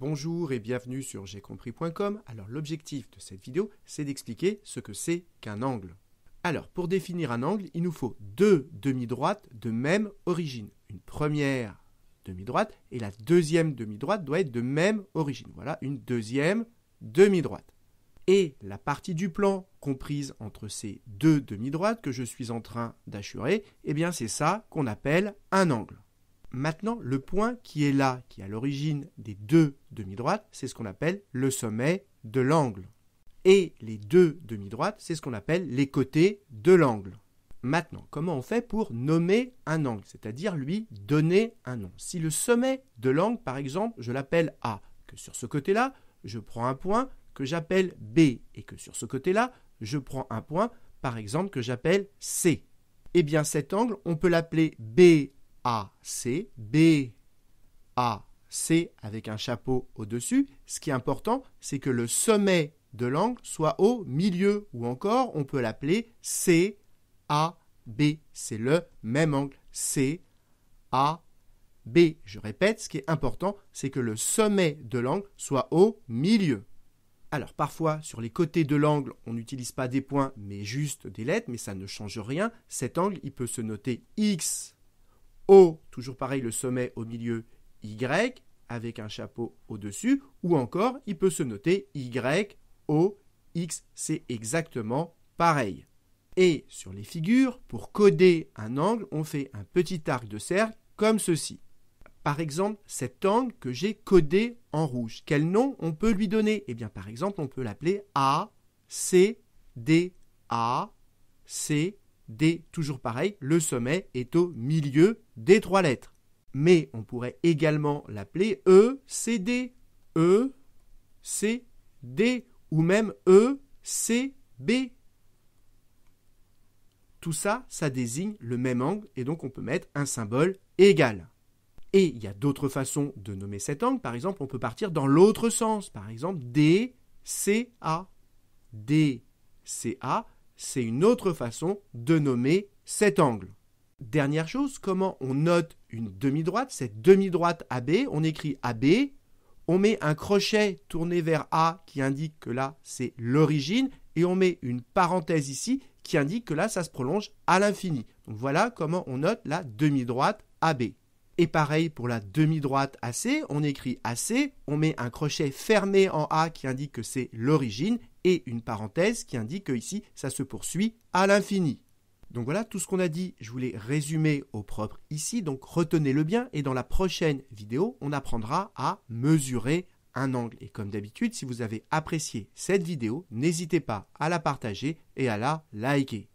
Bonjour et bienvenue sur compris.com. Alors l'objectif de cette vidéo, c'est d'expliquer ce que c'est qu'un angle. Alors pour définir un angle, il nous faut deux demi-droites de même origine. Une première demi-droite et la deuxième demi-droite doit être de même origine. Voilà, une deuxième demi-droite. Et la partie du plan comprise entre ces deux demi-droites que je suis en train d'assurer, eh bien c'est ça qu'on appelle un angle. Maintenant, le point qui est là, qui est à l'origine des deux demi-droites, c'est ce qu'on appelle le sommet de l'angle. Et les deux demi-droites, c'est ce qu'on appelle les côtés de l'angle. Maintenant, comment on fait pour nommer un angle, c'est-à-dire lui donner un nom Si le sommet de l'angle, par exemple, je l'appelle A, que sur ce côté-là, je prends un point que j'appelle B, et que sur ce côté-là, je prends un point, par exemple, que j'appelle C. Eh bien, cet angle, on peut l'appeler B a, C, B, A, C avec un chapeau au-dessus. Ce qui est important, c'est que le sommet de l'angle soit au milieu ou encore on peut l'appeler C, A, B. C'est le même angle C, A, B. Je répète, ce qui est important, c'est que le sommet de l'angle soit au milieu. Alors parfois, sur les côtés de l'angle, on n'utilise pas des points, mais juste des lettres, mais ça ne change rien. Cet angle, il peut se noter X O, toujours pareil, le sommet au milieu Y avec un chapeau au-dessus, ou encore il peut se noter Y, O, X, c'est exactement pareil. Et sur les figures, pour coder un angle, on fait un petit arc de cercle comme ceci. Par exemple, cet angle que j'ai codé en rouge, quel nom on peut lui donner Eh bien, par exemple, on peut l'appeler A, C, D, A, C, D, toujours pareil, le sommet est au milieu des trois lettres. Mais on pourrait également l'appeler E, C, D. E, C, D. Ou même E, C, B. Tout ça, ça désigne le même angle et donc on peut mettre un symbole égal. Et il y a d'autres façons de nommer cet angle. Par exemple, on peut partir dans l'autre sens. Par exemple, D, C, A. D, C, A c'est une autre façon de nommer cet angle. Dernière chose, comment on note une demi-droite Cette demi-droite AB, on écrit AB, on met un crochet tourné vers A qui indique que là c'est l'origine, et on met une parenthèse ici qui indique que là ça se prolonge à l'infini. Donc voilà comment on note la demi-droite AB. Et pareil pour la demi-droite AC, on écrit AC, on met un crochet fermé en A qui indique que c'est l'origine et une parenthèse qui indique que ici ça se poursuit à l'infini. Donc voilà tout ce qu'on a dit, je voulais résumer au propre ici, donc retenez-le bien et dans la prochaine vidéo on apprendra à mesurer un angle. Et comme d'habitude, si vous avez apprécié cette vidéo, n'hésitez pas à la partager et à la liker.